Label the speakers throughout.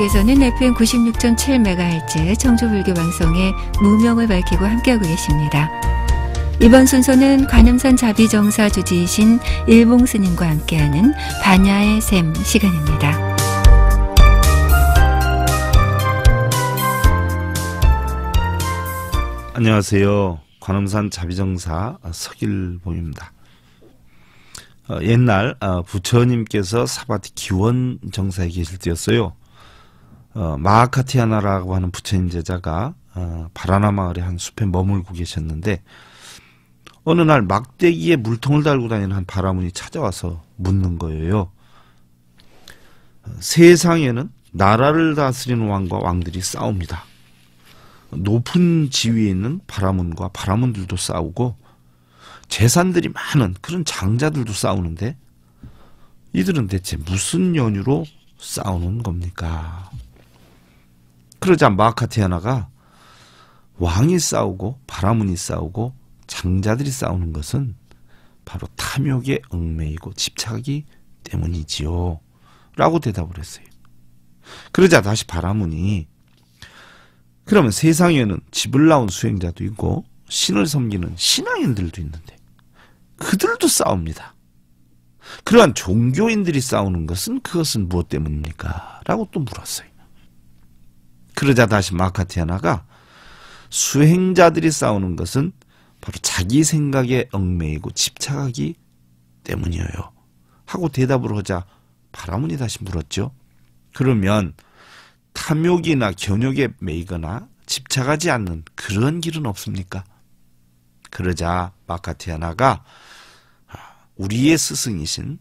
Speaker 1: 여러분께서는 FM 96.7MHz 청주불교 방송의 무명을 밝히고 함께하고 계십니다. 이번 순서는 관음산 자비정사 주지이신 일봉 스님과 함께하는 반야의 샘 시간입니다. 안녕하세요. 관음산 자비정사 석일봉입니다. 어, 옛날 어, 부처님께서 사바티 기원 정사에 계실 때였어요. 어, 마카티아나라고 하는 부처님 제자가 어, 바라나 마을의 한 숲에 머물고 계셨는데 어느 날 막대기에 물통을 달고 다니는 한 바라문이 찾아와서 묻는 거예요. 세상에는 나라를 다스리는 왕과 왕들이 싸웁니다. 높은 지위에 있는 바라문과 바라문들도 싸우고 재산들이 많은 그런 장자들도 싸우는데 이들은 대체 무슨 연유로 싸우는 겁니까? 그러자 마카테아나가 왕이 싸우고 바라문이 싸우고 장자들이 싸우는 것은 바로 탐욕의 얽매이고 집착이 때문이지요. 라고 대답을 했어요. 그러자 다시 바라문이 그러면 세상에는 집을 나온 수행자도 있고 신을 섬기는 신앙인들도 있는데 그들도 싸웁니다. 그러한 종교인들이 싸우는 것은 그것은 무엇 때문입니까? 라고 또 물었어요. 그러자 다시 마카티아나가 수행자들이 싸우는 것은 바로 자기 생각에 얽매이고 집착하기 때문이에요. 하고 대답을 하자 바라문이 다시 물었죠. 그러면 탐욕이나 견욕에 매이거나 집착하지 않는 그런 길은 없습니까? 그러자 마카티아나가 아, 우리의 스승이신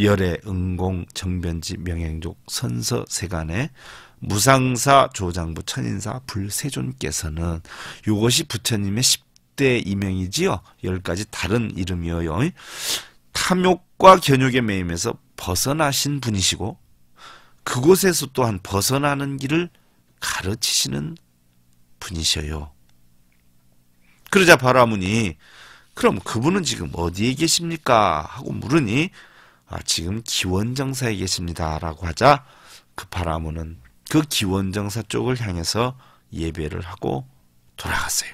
Speaker 1: 열애 은공 정변지 명행족 선서 세간의 무상사 조장부 천인사 불세존께서는 이것이 부처님의 10대 이명이지요. 10가지 다른 이름이어요. 탐욕과 견욕의 매임에서 벗어나신 분이시고 그곳에서 또한 벗어나는 길을 가르치시는 분이셔요. 그러자 바라문이 그럼 그분은 지금 어디에 계십니까? 하고 물으니 아, 지금 기원정사에 계십니다라고 하자 그 바라문은 그 기원정사 쪽을 향해서 예배를 하고 돌아갔어요.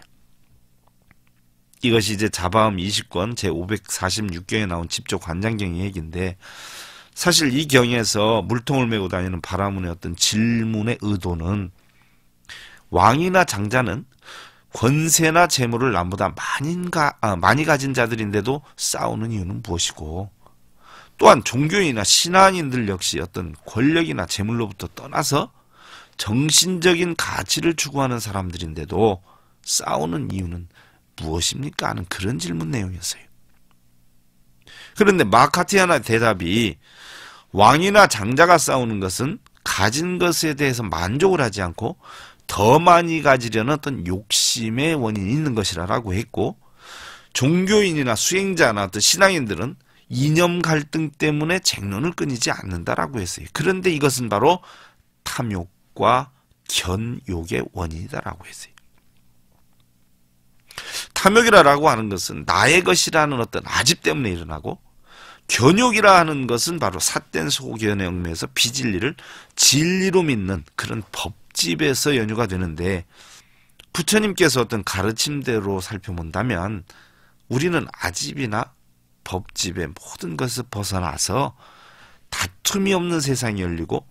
Speaker 1: 이것이 이제 자바음 20권 제546경에 나온 집적 관장경의 얘기인데 사실 이 경에서 물통을 메고 다니는 바라문의 어떤 질문의 의도는 왕이나 장자는 권세나 재물을 남보다 많이가, 아, 많이 가진 자들인데도 싸우는 이유는 무엇이고 또한 종교인이나 신앙인들 역시 어떤 권력이나 재물로부터 떠나서 정신적인 가치를 추구하는 사람들인데도 싸우는 이유는 무엇입니까? 하는 그런 질문 내용이었어요. 그런데 마카티아나 대답이 왕이나 장자가 싸우는 것은 가진 것에 대해서 만족을 하지 않고 더 많이 가지려는 어떤 욕심의 원인이 있는 것이라고 했고 종교인이나 수행자나 어떤 신앙인들은 이념 갈등 때문에 쟁론을 끊이지 않는다라고 했어요. 그런데 이것은 바로 탐욕 욕과 견욕의 원인이다라고 했어요. 탐욕이라고 하는 것은 나의 것이라는 어떤 아집 때문에 일어나고 견욕이라 하는 것은 바로 삿된 소견의 얽매에서 비진리를 진리로 믿는 그런 법집에서 연유가 되는데 부처님께서 어떤 가르침대로 살펴본다면 우리는 아집이나 법집의 모든 것을 벗어나서 다툼이 없는 세상이 열리고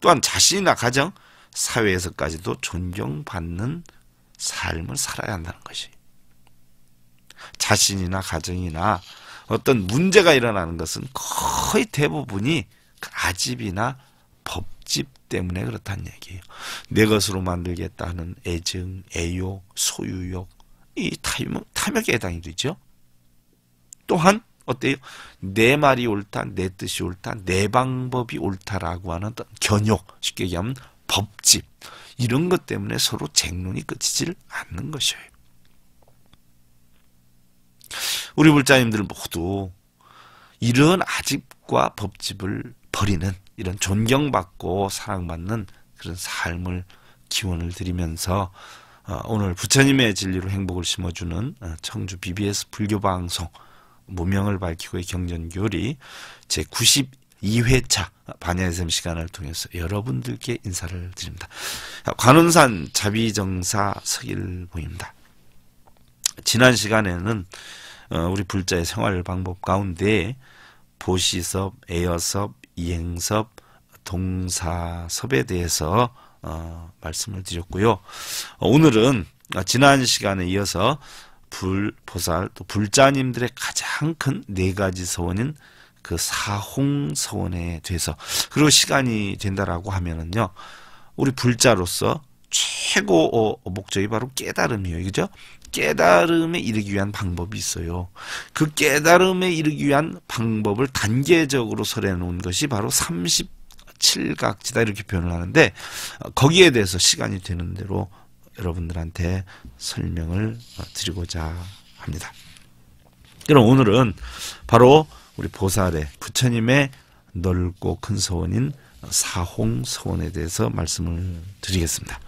Speaker 1: 또한 자신이나 가정, 사회에서까지도 존경받는 삶을 살아야 한다는 것이. 자신이나 가정이나 어떤 문제가 일어나는 것은 거의 대부분이 그 아집이나 법집 때문에 그렇다는 얘기예요. 내 것으로 만들겠다는 애증, 애욕, 소유욕, 이 탐욕, 뭐, 탐욕에 해당이 되죠. 또한 어때요? 내 말이 옳다, 내 뜻이 옳다, 내 방법이 옳다라고 하는 어떤 견욕, 쉽게 얘기하면 법집 이런 것 때문에 서로 쟁론이 끝이질 않는 것이에요. 우리 불자님들 모두 이런 아집과 법집을 버리는 이런 존경받고 사랑받는 그런 삶을 기원을 드리면서 어, 오늘 부처님의 진리로 행복을 심어주는 어, 청주 BBS 불교 방송 무명을 밝히고의 경전교리 제 92회차 반야의샘 시간을 통해서 여러분들께 인사를 드립니다. 관훈산 자비정사 석일봉입니다. 지난 시간에는 어, 우리 불자의 생활 방법 가운데 보시섭, 에어섭, 이행섭, 동사섭에 대해서 어, 말씀을 드렸고요. 어, 오늘은 지난 시간에 이어서 불, 보살, 또 불자님들의 가장 큰 네 가지 서원인 그 사홍 서원에 대해서 그리고 시간이 된다라고 하면은요 우리 불자로서 최고 어, 목적이 바로 깨달음이에요, 그죠? 깨달음에 이르기 위한 방법이 있어요. 그 깨달음에 이르기 위한 방법을 단계적으로 설해 놓은 것이 바로 30 칠각지다 이렇게 표현을 하는데 어, 거기에 대해서 시간이 되는 대로 여러분들한테 설명을 드리고자 합니다. 그럼 오늘은 바로 우리 보살의 부처님의 넓고 큰 서원인 사홍 서원에 대해서 말씀을 드리겠습니다.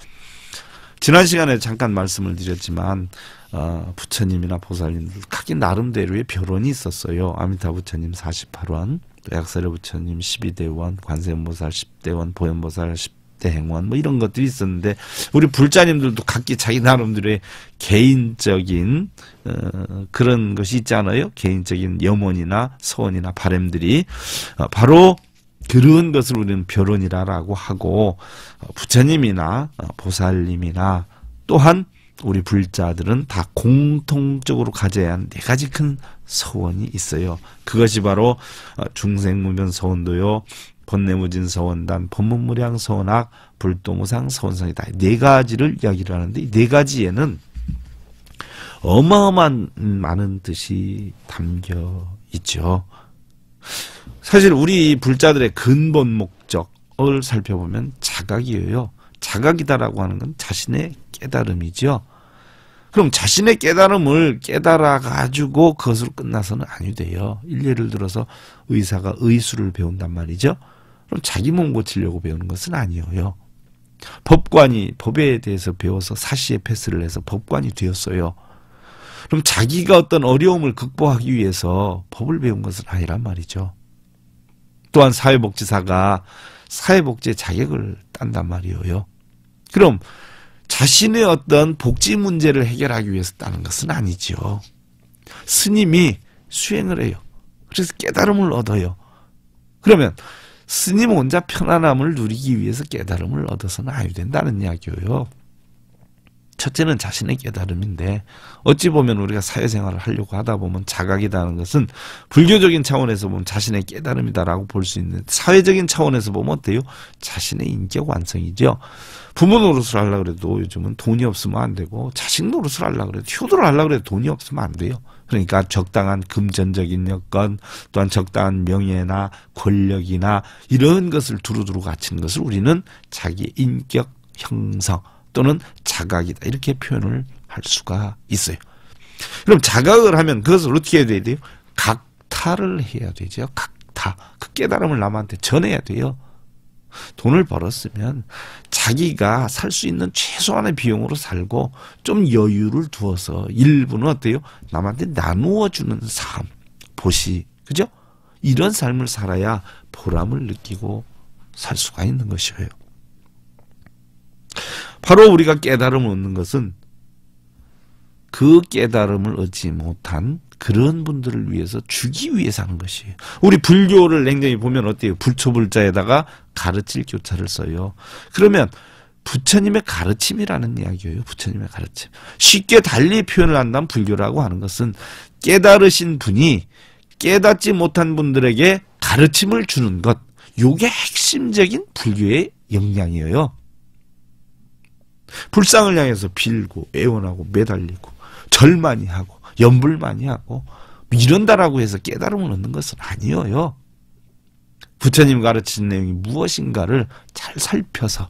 Speaker 1: 지난 시간에 잠깐 말씀을 드렸지만 어, 부처님이나 보살님들 각기 나름대로의 벼론이 있었어요. 아미타 부처님 48원, 약사려 부처님 12대원, 관세음보살 10대원, 보현보살 10 사태 행원 뭐 이런 것들이 있었는데 우리 불자님들도 각기 자기 나름대로의 개인적인 어, 그런 것이 있잖아요. 개인적인 염원이나 소원이나 바램들이 어, 바로 그런 것을 우리는 별원이라라고 하고 어, 부처님이나 어, 보살님이나 또한 우리 불자들은 다 공통적으로 가져야 한 네 가지 큰 소원이 있어요. 그것이 바로 어, 중생무변 소원도요, 번뇌무진 서원단, 법문무량 서원학, 불도무상 서원상이다. 네 가지를 이야기를 하는데 이 네 가지에는 어마어마한 많은 뜻이 담겨 있죠. 사실 우리 불자들의 근본 목적을 살펴보면 자각이에요. 자각이다라고 하는 건 자신의 깨달음이죠 그럼 자신의 깨달음을 깨달아 가지고 그것으로 끝나서는 아니 돼요. 예를 들어서 의사가 의술을 배운단 말이죠. 그럼 자기 몸 고치려고 배우는 것은 아니에요. 법관이 법에 대해서 배워서 사시에 패스를 해서 법관이 되었어요. 그럼 자기가 어떤 어려움을 극복하기 위해서 법을 배운 것은 아니란 말이죠. 또한 사회복지사가 사회복지의 자격을 딴단 말이에요. 그럼 자신의 어떤 복지 문제를 해결하기 위해서 따는 것은 아니죠. 스님이 수행을 해요. 그래서 깨달음을 얻어요. 그러면 스님 혼자 편안함을 누리기 위해서 깨달음을 얻어서는 아유된다는 이야기예요. 첫째는 자신의 깨달음인데 어찌 보면 우리가 사회생활을 하려고 하다 보면 자각이라는 것은 불교적인 차원에서 보면 자신의 깨달음이다라고 볼 수 있는 사회적인 차원에서 보면 어때요? 자신의 인격 완성이죠. 부모 노릇을 하려 그래도 요즘은 돈이 없으면 안 되고 자식 노릇을 하려 그래도 효도를 하려 그래도 돈이 없으면 안 돼요. 그러니까 적당한 금전적인 여건 또한 적당한 명예나 권력이나 이런 것을 두루두루 갖춘 것을 우리는 자기 인격 형성 또는 자각이다 이렇게 표현을 할 수가 있어요. 그럼 자각을 하면 그것을 어떻게 해야 돼요? 각타를 해야 되죠. 각타. 그 깨달음을 남한테 전해야 돼요. 돈을 벌었으면 자기가 살 수 있는 최소한의 비용으로 살고 좀 여유를 두어서 일부는 어때요? 남한테 나누어 주는 삶, 보시, 그죠? 이런 삶을 살아야 보람을 느끼고 살 수가 있는 것이에요. 바로 우리가 깨달음을 얻는 것은 그 깨달음을 얻지 못한 그런 분들을 위해서 주기 위해서 한 것이에요. 우리 불교를 냉정히 보면 어때요? 불초불자에다가 가르칠 교차를 써요. 그러면 부처님의 가르침이라는 이야기예요. 부처님의 가르침. 쉽게 달리 표현을 한다면 불교라고 하는 것은 깨달으신 분이 깨닫지 못한 분들에게 가르침을 주는 것. 요게 핵심적인 불교의 역량이에요. 불상을 향해서 빌고 애원하고 매달리고 절만이 하고 염불 많이 하고 뭐 이런다라고 해서 깨달음을 얻는 것은 아니에요. 부처님 가르치는 내용이 무엇인가를 잘 살펴서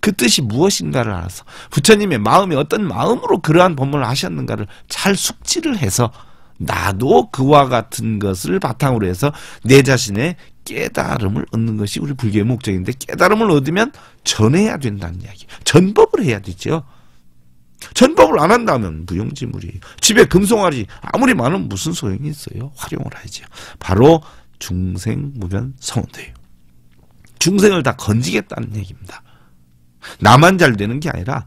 Speaker 1: 그 뜻이 무엇인가를 알아서 부처님의 마음이 어떤 마음으로 그러한 법문을 하셨는가를 잘 숙지를 해서 나도 그와 같은 것을 바탕으로 해서 내 자신의 깨달음을 얻는 것이 우리 불교의 목적인데 깨달음을 얻으면 전해야 된다는 이야기 전법을 해야 되죠. 전복을 안 한다면 무용지물이에요. 집에 금송아리 아무리 많으면 무슨 소용이 있어요? 활용을 하야죠 바로 중생무변 성원도요 중생을 다 건지겠다는 얘기입니다. 나만 잘 되는 게 아니라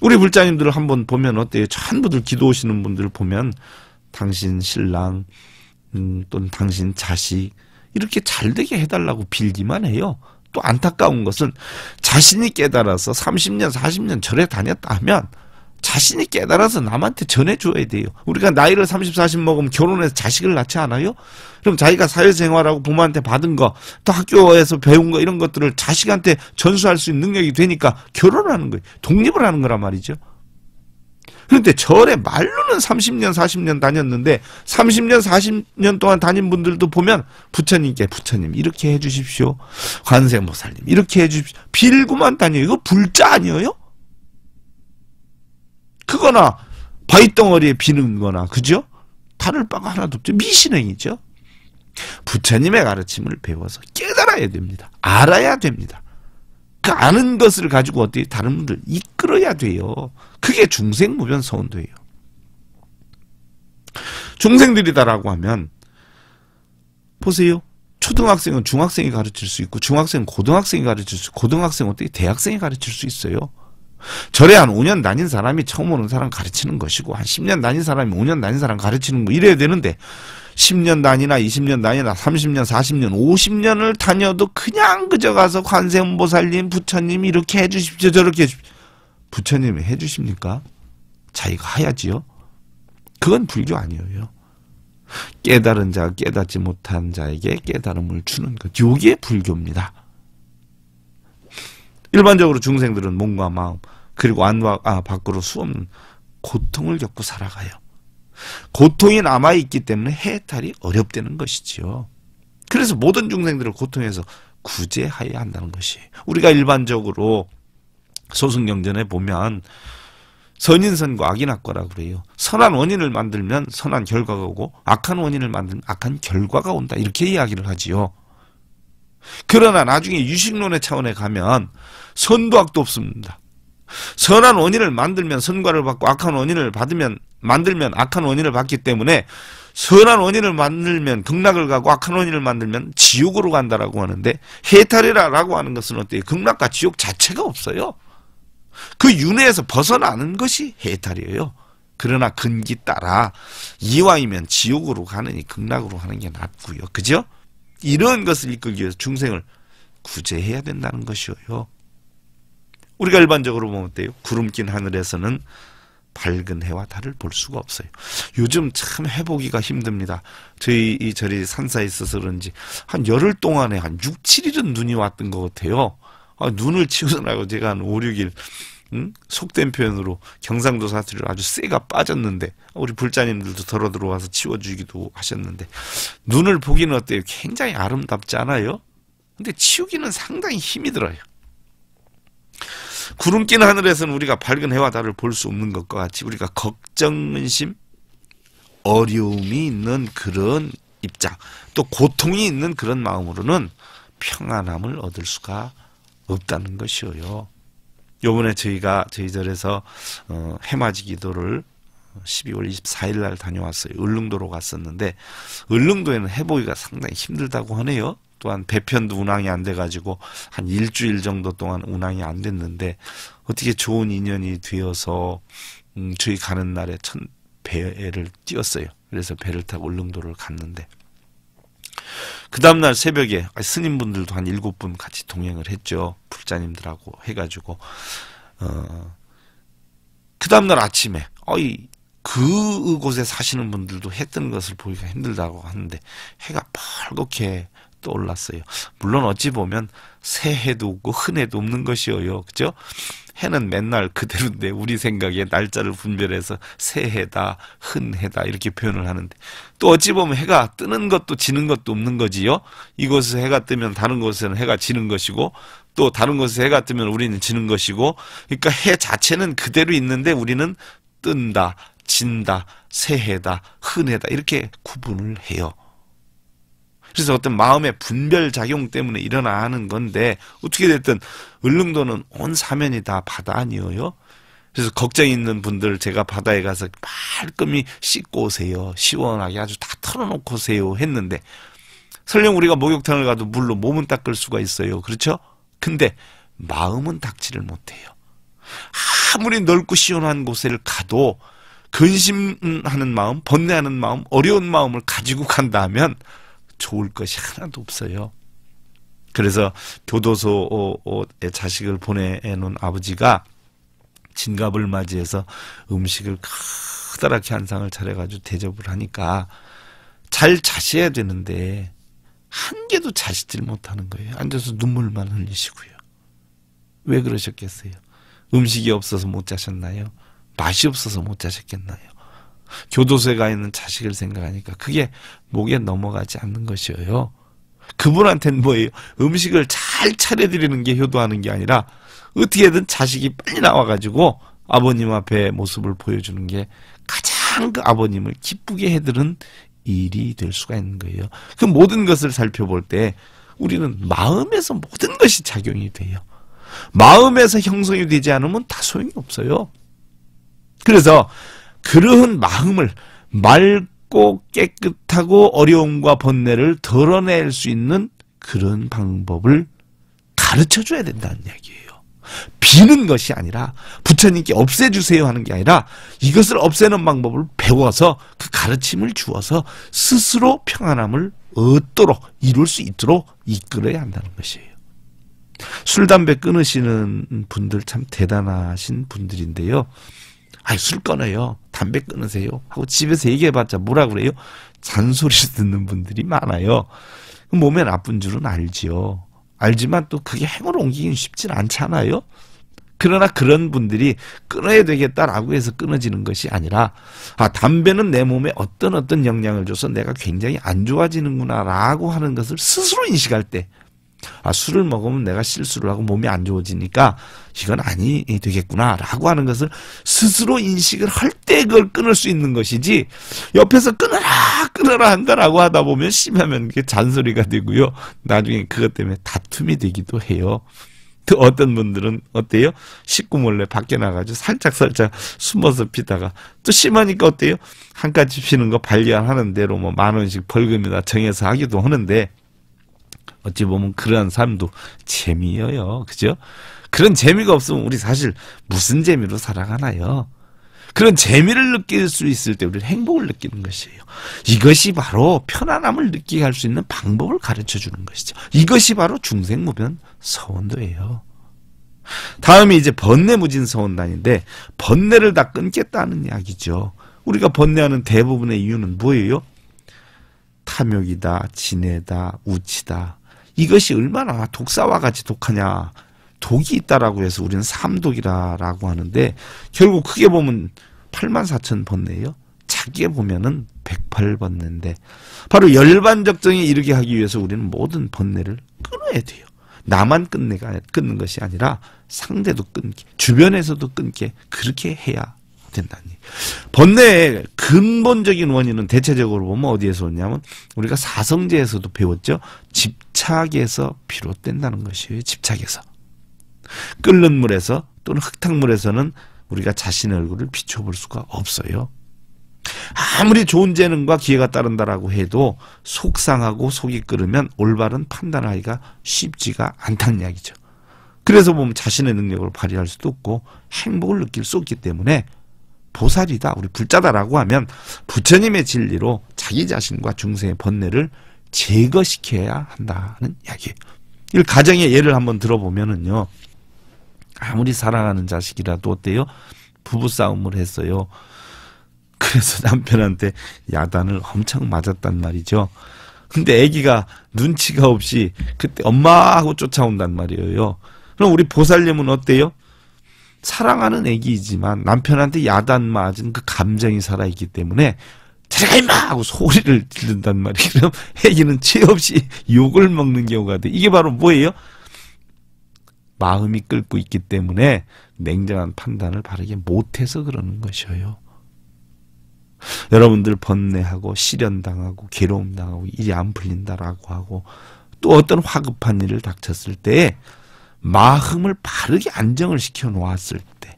Speaker 1: 우리 불자님들을 한번 보면 어때요? 전부들 기도 하시는 분들을 보면 당신 신랑 음, 또는 당신 자식 이렇게 잘 되게 해달라고 빌기만 해요. 또 안타까운 것은 자신이 깨달아서 30년 40년 절에 다녔다면 하 자신이 깨달아서 남한테 전해줘야 돼요. 우리가 나이를 30, 40 먹으면 결혼해서 자식을 낳지 않아요? 그럼 자기가 사회생활하고 부모한테 받은 거, 또 학교에서 배운 거 이런 것들을 자식한테 전수할 수 있는 능력이 되니까 결혼하는 거예요. 독립을 하는 거란 말이죠. 그런데 절에 말로는 30년, 40년 다녔는데 30년, 40년 동안 다닌 분들도 보면 부처님께 부처님 이렇게 해주십시오. 관세음보살님 이렇게 해주십시오. 빌고만 다녀요. 이거 불자 아니에요? 크거나 바위 덩어리에 비는 거나 그죠? 다를 바가 하나도 없죠. 미신행이죠. 부처님의 가르침을 배워서 깨달아야 됩니다. 알아야 됩니다. 그 아는 것을 가지고 어떻게 다른 분들 이끌어야 돼요. 그게 중생무변 서운도예요. 중생들이다라고 하면 보세요. 초등학생은 중학생이 가르칠 수 있고 중학생은 고등학생이 가르칠 수 있고 고등학생은 어떻게 대학생이 가르칠 수 있어요. 절에 한 5년 다닌 사람이 처음 오는 사람 가르치는 것이고 한 10년 다닌 사람이 5년 다닌 사람 가르치는 거 이래야 되는데 10년 다니나 20년 다니나 30년 40년 50년을 다녀도 그냥 그저 가서 관세음보살님 부처님 이렇게 해주십시오 저렇게 해주십시오 부처님이 해주십니까? 자기가 하야지요 그건 불교 아니에요 깨달은 자 깨닫지 못한 자에게 깨달음을 주는 것 요게 불교입니다 일반적으로 중생들은 몸과 마음 그리고 안와 아, 밖으로 수없는 고통을 겪고 살아가요. 고통이 남아 있기 때문에 해탈이 어렵다는 것이지요. 그래서 모든 중생들을 고통에서 구제하여야 한다는 것이 우리가 일반적으로 소승경전에 보면 선인선과 악인악과라 그래요. 선한 원인을 만들면 선한 결과가 오고 악한 원인을 만들면 악한 결과가 온다 이렇게 이야기를 하지요. 그러나 나중에 유식론의 차원에 가면 선도학도 없습니다. 선한 원인을 만들면 선과를 받고 악한 원인을 받으면 만들면 악한 원인을 받기 때문에 선한 원인을 만들면 극락을 가고 악한 원인을 만들면 지옥으로 간다라고 하는데 해탈이라고 하는 것은 어때요? 극락과 지옥 자체가 없어요. 그 윤회에서 벗어나는 것이 해탈이에요. 그러나 근기 따라 이왕이면 지옥으로 가느니 극락으로 하는 게 낫고요. 그죠? 이런 것을 이끌기 위해서 중생을 구제해야 된다는 것이요. 우리가 일반적으로 보면 어때요? 구름 낀 하늘에서는 밝은 해와 달을 볼 수가 없어요. 요즘 참 해보기가 힘듭니다. 저희 이 절이 산사에 있어서 그런지 한 열흘 동안에 한 6, 7일은 눈이 왔던 것 같아요. 아, 눈을 치우느라고 제가 한 5, 6일 음? 속된 표현으로 경상도 사투리로 아주 쇠가 빠졌는데 우리 불자님들도 덜어 들어와서 치워주기도 하셨는데 눈을 보기는 어때요? 굉장히 아름답지 않아요? 근데 치우기는 상당히 힘이 들어요. 구름 낀 하늘에서는 우리가 밝은 해와 달을 볼 수 없는 것과 같이 우리가 걱정, 심 어려움이 있는 그런 입장, 또 고통이 있는 그런 마음으로는 평안함을 얻을 수가 없다는 것이어요. 요번에 저희가 저희절에서 어, 해맞이 기도를 12월 24일 날 다녀왔어요. 을릉도로 갔었는데 을릉도에는 해보기가 상당히 힘들다고 하네요. 또한 배편도 운항이 안 돼가지고 한 일주일 정도 동안 운항이 안 됐는데 어떻게 좋은 인연이 되어서 음, 저희 가는 날에 천 배를 띄웠어요. 그래서 배를 타고 울릉도를 갔는데 그 다음날 새벽에 스님분들도 한 일곱 분 같이 동행을 했죠. 불자님들하고 해가지고 어, 그 다음날 아침에 어이 그 곳에 사시는 분들도 했던 것을 보기가 힘들다고 하는데 해가 펄겋게 떠올랐어요. 물론 어찌 보면 새해도 없고 흔해도 없는 것이어요. 그죠? 해는 맨날 그대로인데 우리 생각에 날짜를 분별해서 새해다, 흔해다 이렇게 표현을 하는데 또 어찌 보면 해가 뜨는 것도 지는 것도 없는 거지요. 이곳에서 해가 뜨면 다른 곳에는 해가 지는 것이고 또 다른 곳에서 해가 뜨면 우리는 지는 것이고 그러니까 해 자체는 그대로 있는데 우리는 뜬다, 진다, 새해다, 흔해다 이렇게 구분을 해요. 그래서 어떤 마음의 분별 작용 때문에 일어나는 건데 어떻게 됐든 을릉도는 온 사면이 다 바다 아니에요. 그래서 걱정 있는 분들 제가 바다에 가서 말끔히 씻고 오세요. 시원하게 아주 다 털어놓고 오세요 했는데 설령 우리가 목욕탕을 가도 물로 몸은 닦을 수가 있어요. 그렇죠? 근데 마음은 닦지를 못해요. 아무리 넓고 시원한 곳을 가도 근심하는 마음, 번뇌하는 마음, 어려운 마음을 가지고 간다면 좋을 것이 하나도 없어요. 그래서 교도소에 어, 어, 자식을 보내놓은 아버지가 진갑을 맞이해서 음식을 커다랗게 한 상을 차려가지고 대접을 하니까 잘 자셔야 되는데 한 개도 자시질 못하는 거예요. 앉아서 눈물만 흘리시고요. 왜 그러셨겠어요? 음식이 없어서 못 자셨나요? 맛이 없어서 못 자셨겠나요? 교도소에 가 있는 자식을 생각하니까 그게 목에 넘어가지 않는 것이에요. 그분한테는 뭐예요? 음식을 잘 차려드리는 게 효도하는 게 아니라 어떻게든 자식이 빨리 나와가지고 아버님 앞에 모습을 보여주는 게 가장 그 아버님을 기쁘게 해드는 일이 될 수가 있는 거예요. 그 모든 것을 살펴볼 때 우리는 마음에서 모든 것이 작용이 돼요. 마음에서 형성이 되지 않으면 다 소용이 없어요. 그래서 그러한 마음을 맑고 깨끗하고 어려움과 번뇌를 드러낼수 있는 그런 방법을 가르쳐 줘야 된다는 이야기예요. 비는 것이 아니라 부처님께 없애주세요 하는 게 아니라 이것을 없애는 방법을 배워서 그 가르침을 주어서 스스로 평안함을 얻도록 이룰 수 있도록 이끌어야 한다는 것이에요. 술, 담배 끊으시는 분들 참 대단하신 분들인데요. 아술 끊어요. 담배 끊으세요. 하고 집에서 얘기해봤자 뭐라 그래요? 잔소리 를 듣는 분들이 많아요. 그 몸에 나쁜 줄은 알지요. 알지만 또 그게 행으로 옮기긴 쉽진 않잖아요. 그러나 그런 분들이 끊어야 되겠다라고 해서 끊어지는 것이 아니라 아 담배는 내 몸에 어떤 어떤 영향을 줘서 내가 굉장히 안 좋아지는구나라고 하는 것을 스스로 인식할 때 아, 술을 먹으면 내가 실수를 하고 몸이 안 좋아지니까 이건 아니 되겠구나라고 하는 것을 스스로 인식을 할 때 그걸 끊을 수 있는 것이지 옆에서 끊어라 끊어라 한다라고 하다 보면 심하면 이게 잔소리가 되고요. 나중에 그것 때문에 다툼이 되기도 해요. 또 어떤 분들은 어때요? 식구 몰래 밖에 나가지고 살짝살짝 숨어서 피다가 또 심하니까 어때요? 한 가지 피는 거 발견하는 대로 뭐 만 원씩 벌금이나 정해서 하기도 하는데 어찌 보면 그러한 삶도 재미여요. 그죠? 그런 재미가 없으면 우리 사실 무슨 재미로 살아가나요? 그런 재미를 느낄 수 있을 때 우리는 행복을 느끼는 것이에요. 이것이 바로 편안함을 느끼게 할 수 있는 방법을 가르쳐 주는 것이죠. 이것이 바로 중생무변 서원도예요. 다음이 이제 번뇌무진 서원단인데 번뇌를 다 끊겠다는 이야기죠. 우리가 번뇌하는 대부분의 이유는 뭐예요? 탐욕이다, 지내다 우치다, 이것이 얼마나 독사와 같이 독하냐. 독이 있다라고 해서 우리는 삼독이라라고 하는데 결국 크게 보면 8만 4천 번뇌예요. 작게 보면은 108번뇌인데 바로 열반적정에 이르게 하기 위해서 우리는 모든 번뇌를 끊어야 돼요. 나만 끊는 것이 아니라 상대도 끊게 주변에서도 끊게 그렇게 해야 된다니. 번뇌의 근본적인 원인은 대체적으로 보면 어디에서 오냐면 우리가 사성제에서도 배웠죠. 집착에서 비롯된다는 것이에요. 집착에서. 끓는 물에서 또는 흙탕물에서는 우리가 자신의 얼굴을 비춰볼 수가 없어요. 아무리 좋은 재능과 기회가 따른다라고 해도 속상하고 속이 끓으면 올바른 판단하기가 쉽지가 않다는 이야기죠. 그래서 보면 자신의 능력을 발휘할 수도 없고 행복을 느낄 수 없기 때문에 보살이다, 우리 불자다라고 하면 부처님의 진리로 자기 자신과 중생의 번뇌를 제거시켜야 한다는 이야기예요. 가정의 예를 한번 들어보면은요. 아무리 사랑하는 자식이라도 어때요? 부부싸움을 했어요. 그래서 남편한테 야단을 엄청 맞았단 말이죠. 근데 아기가 눈치가 없이 그때 엄마하고 쫓아온단 말이에요. 그럼 우리 보살님은 어때요? 사랑하는 애기이지만 남편한테 야단 맞은 그 감정이 살아있기 때문에 들어가 마 하고 소리를 지른단 말이에요. 그럼 애기는 죄 없이 욕을 먹는 경우가 돼. 이게 바로 뭐예요? 마음이 끓고 있기 때문에 냉정한 판단을 바르게 못해서 그러는 것이에요. 여러분들 번뇌하고 시련당하고 괴로움당하고 일이 안 풀린다라고 하고 또 어떤 화급한 일을 닥쳤을 때에 마음을 바르게 안정을 시켜 놓았을 때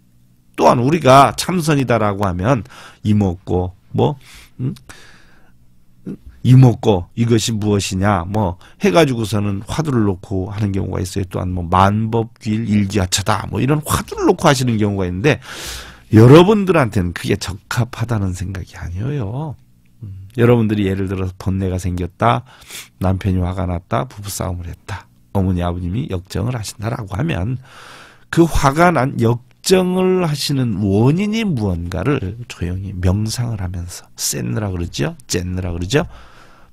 Speaker 1: 또한 우리가 참선이다라고 하면 이먹고 뭐 음? 이먹고 이것이 무엇이냐 뭐 해가지고서는 화두를 놓고 하는 경우가 있어요. 또한 뭐 만법귀일 일기하차다 뭐 이런 화두를 놓고 하시는 경우가 있는데 여러분들한테는 그게 적합하다는 생각이 아니에요. 음, 여러분들이 예를 들어서 번뇌가 생겼다 남편이 화가 났다 부부싸움을 했다 어머니 아버님이 역정을 하신다라고 하면 그 화가 난 역정을 하시는 원인이 무언가를 조용히 명상을 하면서 쎈느라 그러죠 쨌느라 그러죠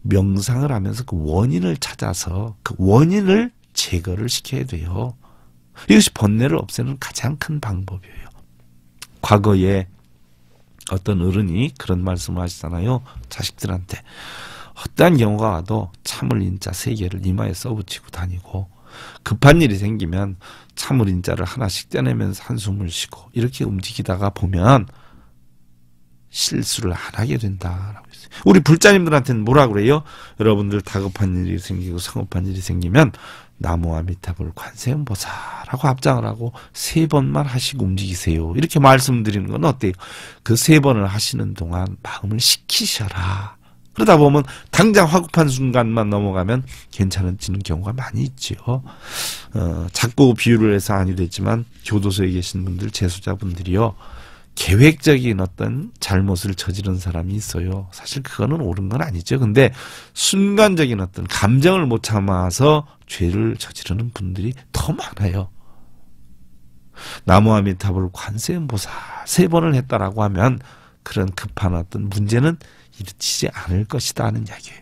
Speaker 1: 명상을 하면서 그 원인을 찾아서 그 원인을 제거를 시켜야 돼요 이것이 번뇌를 없애는 가장 큰 방법이에요 과거에 어떤 어른이 그런 말씀을 하시잖아요 자식들한테 어떠한 경우가 와도 참을 인자 세 개를 이마에 써붙이고 다니고 급한 일이 생기면 참을 인자를 하나씩 떼내면서 한숨을 쉬고 이렇게 움직이다가 보면 실수를 안 하게 된다라고 했어요. 우리 불자님들한테는 뭐라 그래요? 여러분들 다급한 일이 생기고 성급한 일이 생기면 나무와 미타불 관세음보살라고 합장을 하고 세 번만 하시고 움직이세요. 이렇게 말씀드리는 건 어때요? 그 세 번을 하시는 동안 마음을 식히셔라. 그러다 보면 당장 화급한 순간만 넘어가면 괜찮아지는 경우가 많이 있지요. 어, 자꾸 비유를 해서 아니 됐지만 교도소에 계신 분들 재수자분들이요. 계획적인 어떤 잘못을 저지른 사람이 있어요. 사실 그거는 옳은 건 아니죠. 근데 순간적인 어떤 감정을 못 참아서 죄를 저지르는 분들이 더 많아요. 나무아미타불 관세음보사 세 번을 했다라고 하면 그런 급한 어떤 문제는 일으키지 않을 것이다 하는 이야기예요.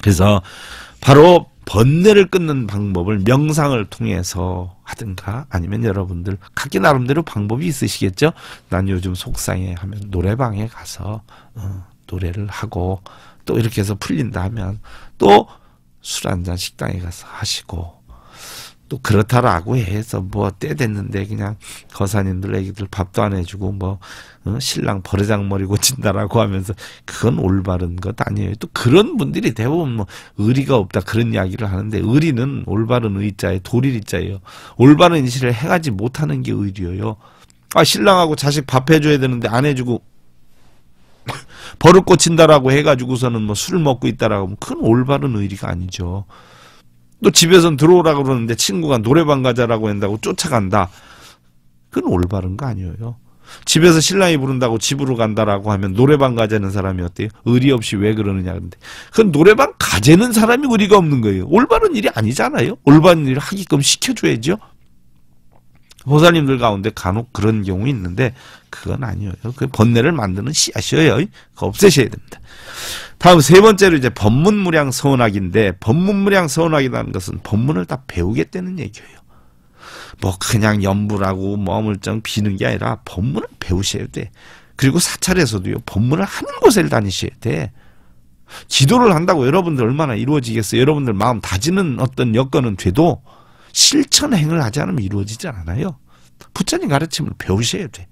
Speaker 1: 그래서 바로 번뇌를 끊는 방법을 명상을 통해서 하든가 아니면 여러분들 각기 나름대로 방법이 있으시겠죠? 난 요즘 속상해 하면 노래방에 가서 어, 노래를 하고 또 이렇게 해서 풀린다 하면 또 술 한잔 식당에 가서 하시고 또 그렇다라고 해서 뭐 때 됐는데 그냥 거사님들 애기들 밥도 안 해주고 뭐 어? 신랑 버르장머리 고친다라고 하면서 그건 올바른 것 아니에요. 또 그런 분들이 대부분 뭐 의리가 없다 그런 이야기를 하는데 의리는 올바른 의자에 도리리자예요. 올바른 인식을 해가지 못하는 게 의리예요. 아 신랑하고 자식 밥 해줘야 되는데 안 해주고 버릇 고친다라고 해가지고서는 뭐술 먹고 있다라고 하면 그건 올바른 의리가 아니죠. 또 집에선 들어오라 그러는데 친구가 노래방 가자라고 한다고 쫓아간다. 그건 올바른 거 아니에요. 집에서 신랑이 부른다고 집으로 간다라고 하면 노래방 가자는 사람이 어때요? 의리 없이 왜 그러느냐 근데 그건 노래방 가자는 사람이 의리가 없는 거예요. 올바른 일이 아니잖아요. 올바른 일을 하게끔 시켜줘야죠. 호사님들 가운데 간혹 그런 경우 있는데 그건 아니에요. 그 번뇌를 만드는 씨앗이에요. 아, 그거 없애셔야 됩니다. 다음 세 번째로 이제 법문무량 서운학인데 법문무량 서운학이라는 것은 법문을 다 배우겠다는 얘기예요. 뭐 그냥 염불하고 머물정 비는 게 아니라 법문을 배우셔야 돼. 그리고 사찰에서도요. 법문을 하는 곳에 다니셔야 돼. 지도를 한다고 여러분들 얼마나 이루어지겠어요. 여러분들 마음 다지는 어떤 여건은 돼도 실천 행을 하지 않으면 이루어지지 않아요. 부처님 가르침을 배우셔야 돼.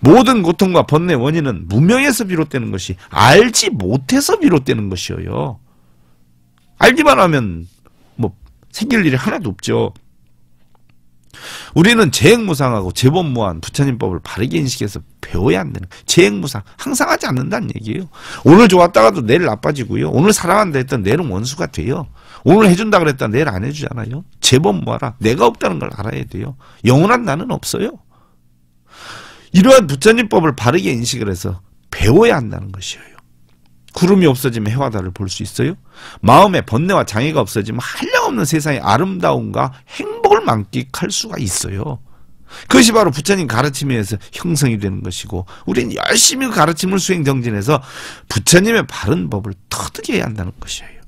Speaker 1: 모든 고통과 번뇌 원인은 무명에서 비롯되는 것이 알지 못해서 비롯되는 것이어요. 알기만 하면 뭐 생길 일이 하나도 없죠. 우리는 재행무상하고 재범무한 부처님법을 바르게 인식해서 배워야 한다는 재행무상 항상 하지 않는다는 얘기예요. 오늘 좋았다가도 내일 나빠지고요. 오늘 사랑한다 했던 내일은 원수가 돼요. 오늘 해준다 그랬다 내일 안 해주잖아요. 재범무하라. 내가 없다는 걸 알아야 돼요. 영원한 나는 없어요. 이러한 부처님법을 바르게 인식을 해서 배워야 한다는 것이에요. 구름이 없어지면 해와달을 볼 수 있어요? 마음의 번뇌와 장애가 없어지면 한량없는 세상의 아름다움과 행 행복을 만끽할 수가 있어요. 그것이 바로 부처님 가르침에 서 형성이 되는 것이고 우리는 열심히 가르침을 수행정진해서 부처님의 바른 법을 터득해야 한다는 것이에요.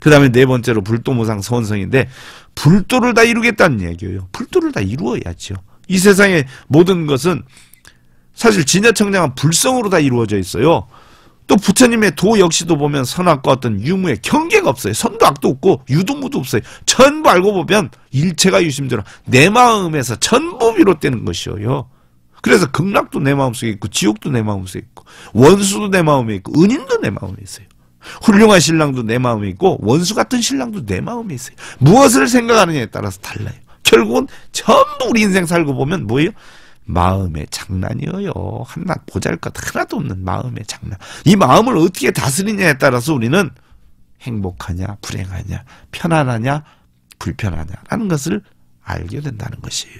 Speaker 1: 그 다음에 네 번째로 불도무상 선성인데 불도를 다 이루겠다는 얘기예요. 불도를 다 이루어야죠. 이 세상의 모든 것은 사실 진여청량은 불성으로 다 이루어져 있어요. 또 부처님의 도 역시도 보면 선악과 어떤 유무의 경계가 없어요. 선도 악도 없고 유도무도 없어요. 전부 알고 보면 일체가 유심대로 내 마음에서 전부 비롯되는 것이요. 그래서 극락도 내 마음속에 있고 지옥도 내 마음속에 있고 원수도 내 마음에 있고 은인도 내 마음에 있어요. 훌륭한 신랑도 내 마음에 있고 원수 같은 신랑도 내 마음에 있어요. 무엇을 생각하느냐에 따라서 달라요. 결국은 전부 우리 인생 살고 보면 뭐예요? 마음의 장난이어요. 한낱 보잘것 하나도 없는 마음의 장난. 이 마음을 어떻게 다스리냐에 따라서 우리는 행복하냐, 불행하냐, 편안하냐, 불편하냐라는 것을 알게 된다는 것이에요.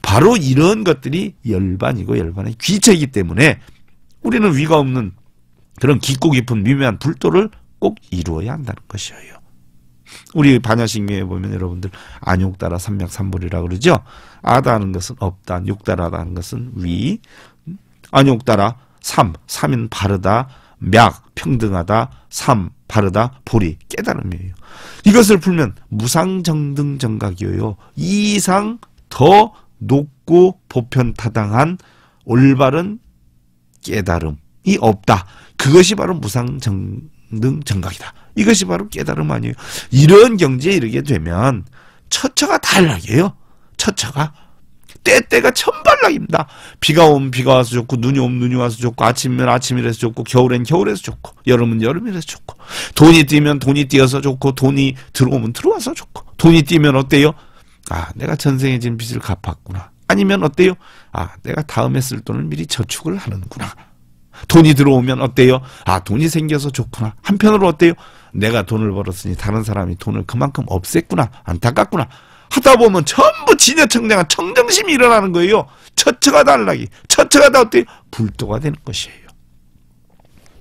Speaker 1: 바로 이런 것들이 열반이고 열반의 귀체이기 때문에 우리는 위가 없는 그런 깊고 깊은 미묘한 불도를 꼭 이루어야 한다는 것이에요. 우리 반야식미에 보면 여러분들 안욕따라 삼맥삼불이라 그러죠. 아다는 것은 없다, 욕따라라는 것은 위, 음? 안욕따라 삼, 삼인 바르다, 맥, 평등하다, 삼, 바르다, 보리, 깨달음이에요. 이것을 풀면 무상정등정각이에요. 이상 더 높고 보편타당한 올바른 깨달음이 없다. 그것이 바로 무상정 능 정각이다. 이것이 바로 깨달음 아니에요. 이런 경지에 이르게 되면 처처가 달락이에요. 처처가. 때때가 천발락입니다. 비가 오면 비가 와서 좋고 눈이 오면 눈이 와서 좋고 아침이면 아침이라서 좋고 겨울엔 겨울에서 좋고 여름은 여름이라서 좋고 돈이 뛰면 돈이 뛰어서 좋고 돈이 들어오면 들어와서 좋고 돈이 뛰면 어때요? 아 내가 전생에 진 빚을 갚았구나. 아니면 어때요? 아 내가 다음에 쓸 돈을 미리 저축을 하는구나. 돈이 들어오면 어때요? 아, 돈이 생겨서 좋구나. 한편으로 어때요? 내가 돈을 벌었으니 다른 사람이 돈을 그만큼 없앴구나. 안타깝구나. 하다 보면 전부 진여청량한 청정심이 일어나는 거예요. 처처가 달라기. 처처가 다 어때요? 불도가 되는 것이에요.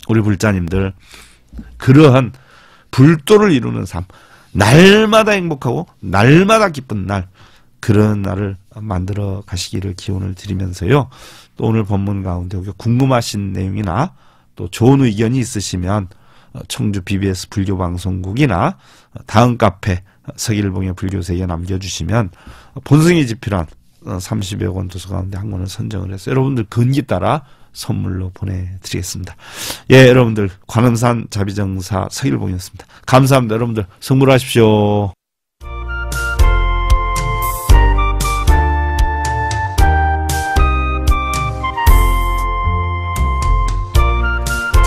Speaker 1: 우리 불자님들, 그러한 불도를 이루는 삶, 날마다 행복하고, 날마다 기쁜 날, 그런 날을 만들어 가시기를 기원을 드리면서요. 또 오늘 본문 가운데 혹여 궁금하신 내용이나 또 좋은 의견이 있으시면 어, 청주 BBS 불교 방송국이나 어, 다음 카페 어, 서길봉의 불교세에 남겨주시면 본승이 집필한 30여 권 도서 가운데 한 권을 선정을 해서 여러분들 근기 따라 선물로 보내드리겠습니다. 예, 여러분들 관음산 자비정사 서길봉이었습니다. 감사합니다. 여러분들 선물하십시오.